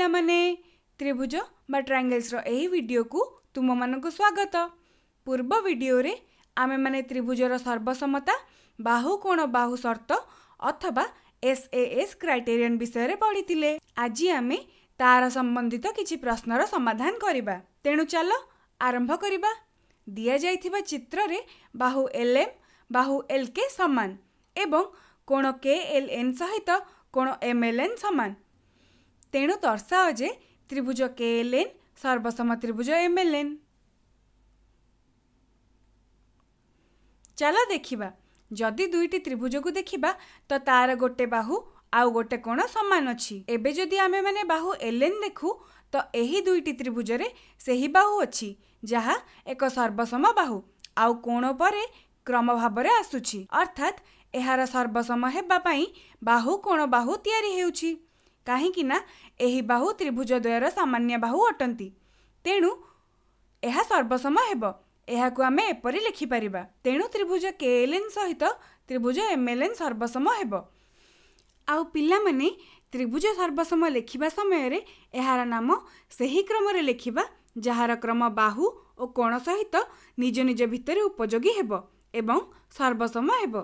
ପିଲାମାନେ ତ୍ରିଭୁଜ ବା ଟ୍ରାଙ୍ଗେଲ୍ସର ଏହି ଭିଡ଼ିଓକୁ ତୁମମାନଙ୍କୁ ସ୍ୱାଗତ ପୂର୍ବ ଭିଡ଼ିଓରେ ଆମେମାନେ ତ୍ରିଭୁଜର ସର୍ବସମତା ବାହୁକୋଣ ବାହୁ ସର୍ତ୍ତ ଅଥବା ଏସ୍ ଏ ଏସ୍ କ୍ରାଇଟେରିଆନ୍ ବିଷୟରେ ପଢ଼ିଥିଲେ ଆଜି ଆମେ ତାର ସମ୍ବନ୍ଧିତ କିଛି ପ୍ରଶ୍ନର ସମାଧାନ କରିବା ତେଣୁ ଚାଲ ଆରମ୍ଭ କରିବା ଦିଆଯାଇଥିବା ଚିତ୍ରରେ ବାହୁ ଏଲ୍ ଏମ୍ ବାହୁ ଏଲ୍ କେ ସମାନ ଏବଂ କୋଣ କେ ଏଲ୍ ଏନ୍ ସହିତ କୋଣ ଏମ୍ ଏଲ୍ ଏନ୍ ସମାନ ତେଣୁ ଦର୍ଶାଅ ଯେ ତ୍ରିଭୁଜ କେ ଏଲ୍ ଏନ୍ ସର୍ବସମ୍ମ ତ୍ରିଭୁଜ ଏମ୍ ଏଲ୍ ଏନ୍ ଚାଲ ଦେଖିବା ଯଦି ଦୁଇଟି ତ୍ରିଭୁଜକୁ ଦେଖିବା ତ ତାର ଗୋଟେ ବାହୁ ଆଉ ଗୋଟେ କୋଣ ସମାନ ଅଛି ଏବେ ଯଦି ଆମେମାନେ ବାହୁ ଏଲେନ୍ ଦେଖୁ ତ ଏହି ଦୁଇଟି ତ୍ରିଭୁଜରେ ସେହି ବାହୁ ଅଛି ଯାହା ଏକ ସର୍ବସମ ବାହୁ ଆଉ କୋଣ ପରେ କ୍ରମ ଭାବରେ ଆସୁଛି ଅର୍ଥାତ୍ ଏହାର ସର୍ବସମ ହେବା ପାଇଁ ବାହୁ କୋଣ ବାହୁ ତିଆରି ହେଉଛି କାହିଁକିନା ଏହି ବାହୁ ତ୍ରିଭୁଜ ଦ୍ୱୟର ସାମାନ୍ୟ ବାହୁ ଅଟନ୍ତି ତେଣୁ ଏହା ସର୍ବସମ ହେବ ଏହାକୁ ଆମେ ଏପରି ଲେଖିପାରିବା ତେଣୁ ତ୍ରିଭୁଜ କେ ଏଲ୍ ଏନ୍ ସହିତ ତ୍ରିଭୁଜ ଏମ୍ ଏଲ୍ ଏନ୍ ସର୍ବସମ ହେବ ଆଉ ପିଲାମାନେ ତ୍ରିଭୁଜ ସର୍ବସମ ଲେଖିବା ସମୟରେ ଏହାର ନାମ ସେହି କ୍ରମରେ ଲେଖିବା ଯାହାର କ୍ରମ ବାହୁ ଓ କୋଣ ସହିତ ନିଜ ନିଜ ଭିତରେ ଉପଯୋଗୀ ହେବ ଏବଂ ସର୍ବସମ ହେବ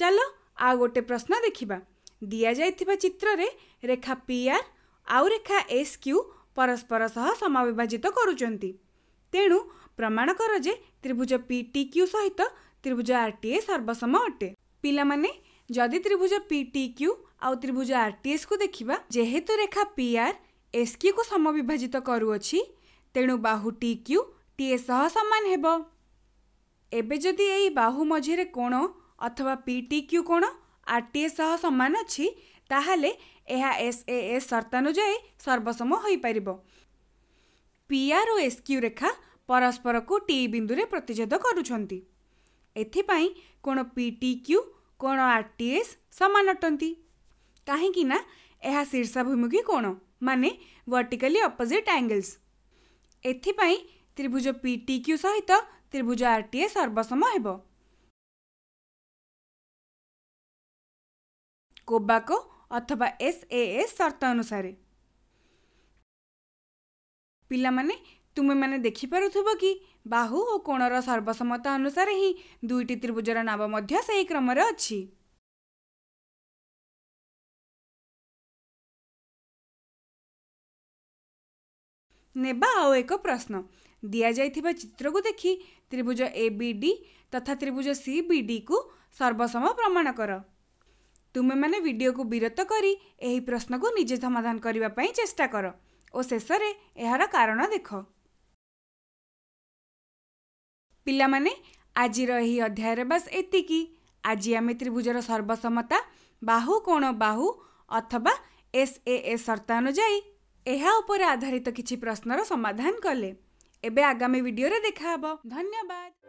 ଚାଲ ଆଉ ଗୋଟେ ପ୍ରଶ୍ନ ଦେଖିବା ଦିଆଯାଇଥିବା ଚିତ୍ରରେ ରେଖା ପି ଆର୍ ଆଉ ରେଖା ଏସ୍ କ୍ୟୁ ପରସ୍ପର ସହ ସମବିଭାଜିତ କରୁଛନ୍ତି ତେଣୁ ପ୍ରମାଣ କର ଯେ ତ୍ରିଭୁଜ ପି ଟି କ୍ୟୁ ସହିତ ତ୍ରିଭୁଜ ଆର୍ ଟି ଏ ସର୍ବସମ ଅଟେ ପିଲାମାନେ ଯଦି ତ୍ରିଭୁଜ ପି ଟି କ୍ୟୁ ଆଉ ତ୍ରିଭୁଜ ଆର୍ ଟି ଏସ୍କୁ ଦେଖିବା ଯେହେତୁ ରେଖା ପି ଆର୍ ଏସ୍ କ୍ୟୁକୁ ସମବିଭାଜିତ କରୁଅଛି ତେଣୁ ବାହୁ ଟି କ୍ୟୁ ଟିଏ ସହ ସମାନ ହେବ ଏବେ ଯଦି ଏହି ବାହୁ ମଝିରେ କୋଣ ଅଥବା ପି ଟି କ୍ୟୁ କ'ଣ ଆର୍ ଟି ଏ ସହ ସମାନ ଅଛି ତାହେଲେ ଏହା ଏସ୍ ଏ ଏସ୍ ସର୍ତ୍ତାନୁଯାୟୀ ସର୍ବସମ ହୋଇପାରିବ ପି ଆର୍ ଓ ଏସ୍ କ୍ୟୁ ରେଖା ପରସ୍ପରକୁ ଟି ବିନ୍ଦୁରେ ପ୍ରତିଷେଦ କରୁଛନ୍ତି ଏଥିପାଇଁ କ'ଣ ପି ଟି କ୍ୟୁ କ'ଣ ଆର୍ ଟି ଏସ୍ ସମାନ ଅଟନ୍ତି କାହିଁକିନା ଏହା ଶୀର୍ଷାଭିମୁଖୀ କୋଣ ମାନେ ଭର୍ଟିକାଲି ଅପୋଜିଟ୍ ଆଙ୍ଗେଲ୍ସ ଏଥିପାଇଁ ତ୍ରିଭୁଜ ପି ଟି କ୍ୟୁ ସହିତ ତ୍ରିଭୁଜ ଆର୍ ଟି ଏ ସର୍ବସମ ହେବ କୋବାକୋ ଅଥବା ଏସ୍ଏଏ ସର୍ତ୍ତ ଅନୁସାରେ ପିଲାମାନେ ତୁମେମାନେ ଦେଖିପାରୁଥିବ କି ବାହୁ ଓ କୋଣର ସର୍ବସମ୍ମତ ଅନୁସାରେ ହିଁ ଦୁଇଟି ତ୍ରିଭୁଜର ନାମ ମଧ୍ୟ ସେହି କ୍ରମରେ ଅଛି ନେବା ଆଉ ଏକ ପ୍ରଶ୍ନ ଦିଆଯାଇଥିବା ଚିତ୍ରକୁ ଦେଖି ତ୍ରିଭୁଜ ଏ ବି ଡି ତଥା ତ୍ରିଭୁଜ ସି ବି ଡିକୁ ସର୍ବସମ ପ୍ରମାଣ କର ତୁମେମାନେ ଭିଡ଼ିଓକୁ ବିରତ କରି ଏହି ପ୍ରଶ୍ନକୁ ନିଜେ ସମାଧାନ କରିବା ପାଇଁ ଚେଷ୍ଟା କର ଓ ଶେଷରେ ଏହାର କାରଣ ଦେଖ ପିଲାମାନେ ଆଜିର ଏହି ଅଧ୍ୟାୟରେ ବାସ୍ ଏତିକି ଆଜି ଆମେ ତ୍ରିଭୁଜର ସର୍ବସମ୍ମତା ବାହୁ କୋଣ ବାହୁ ଅଥବା ଏସ୍ ଏ ସର୍ତ୍ତା ଅନୁଯାୟୀ ଏହା ଉପରେ ଆଧାରିତ କିଛି ପ୍ରଶ୍ନର ସମାଧାନ କଲେ ଏବେ ଆଗାମୀ ଭିଡ଼ିଓରେ ଦେଖାହେବ ଧନ୍ୟବାଦ